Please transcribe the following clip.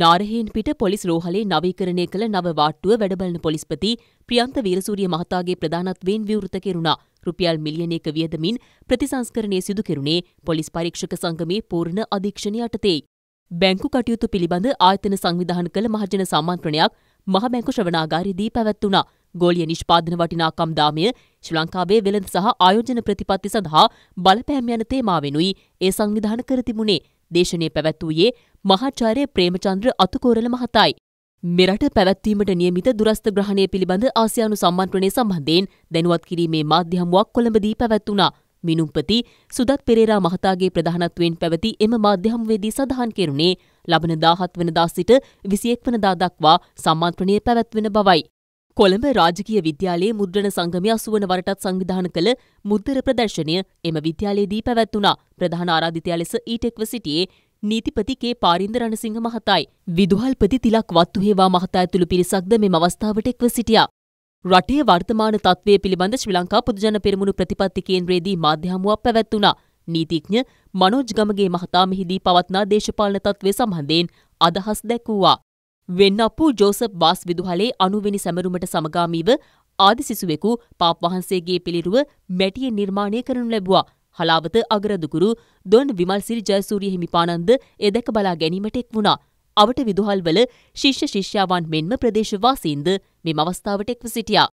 නාරහයෙන්පිට police රෝහලේ නවීකරණය කළ නව වාට්ටුව වැඩබලන පොලිස්පති ප්‍රියන්ත වීරසූරිය මහතාගේ ප්‍රධානත්වයෙන් විවෘත කෙරුණා. රුපියල් මිලියනයක වියදමින් ප්‍රතිසංස්කරණය සිදු කෙරුණේ පොලිස් පරීක්ෂක සංගමේ පූර්ණ අධීක්ෂණ යටතේ. බැංකු කටයුතු පිළිබඳ ආයතන සංවිධාන කළ මහජන සම්මන්ත්‍රණයක් මහ බැංකු ශ්‍රවනාගාරයේදී පැවැත්වුණා. ගෝලිය නිෂ්පාදන වටිනාකම් දාමය ශ්‍රී ලංකාවේ වෙළඳ සහ ආයෝජන ප්‍රතිපත්ති සඳහා බලපෑම් යන තේමාවෙනුයි ඒ සංවිධාන කර තිබුණේ. දේශනය පැවැත්වූයේ මහාචාර්ය ප්‍රේමචන්ද්‍ර අතුකෝරල මහතායි. මෙරට පැවැත්වීමට නියමිත දුරස්ථ ග්‍රහණය පිළිබඳ ආසියානු සම්මන්ත්‍රණය සම්බන්ධයෙන් දැනුවත් කිරීමේ මාධ්‍යහමුවක් කොළඹදී පැවැත්වුණා. මිනුම්පති සුදත් පෙරේරා මහතාගේ ප්‍රධානත්වයෙන් පැවති එම මාධ්‍යහමුවේදී සඳහන් කෙරුණේ ලබන දාහත් වනදා සිට විසියෙක් වනදා දක්වා සම්මන්ත්‍රණය පැවැත්වෙන බවයි. කොළඹ රාජකය විද්‍යාලයේ මුද්‍රණ සංගමය අසුවන වරටත් සංවිධාන කළ මුද්දර ප්‍රදර්ශනය එම විද්‍යාලයේදී පැවැත්වුණා ප්‍රධාන ආරාධිතයා ලෙස ඊටෙක්ව සිටියේ නීතිපතිකේ පාරින්ද රණසිංහ මහතායි. විදුහල්පති තිලක් වත්තුහේවා මහතා ඇතුළු පිරිසක්ද මෙම අවස්ථාවට එක්ව සිටියා. රටේ වර්තමාන තත්වය පිළිබඳ ශ්‍රී ලංකා පොදුජන පෙරමුණු ප්‍රතිපත්ති කේන්ද්‍රයේදී මාධ්‍ය හමුවක් පැවැත්වුණා. නීතිඥ මනෝජ් ගමගේ මහතා මෙහිදී පවත්නා දේශපාලන තත්ත්වය සම්බන්ධයෙන් අදහස් දැක්වූවා. වෙන්නප්පු ජෝසප් බාස් විදුහලේ අනුවෙනි සැමරුමට සමගාමීව ආදි සිසුවෙකු පාප් වහන්සේගේ පිළිරුව මැටියෙන් නිර්මාණය කරනු ලැබුවා. හලාවත අගරදුකුරු දොන් විමල්සිරි ජයසූරිය හිමිපාණන්ද එ දැක බලා ගැනීමට එක් වුණා. අවට විදුහල්වල ශිෂ්‍ය ශිෂ්‍යාවන් මෙන්ම ප්‍රදේශවාසීන්ද මෙම අවස්ථාවට එක්ව සිටියා.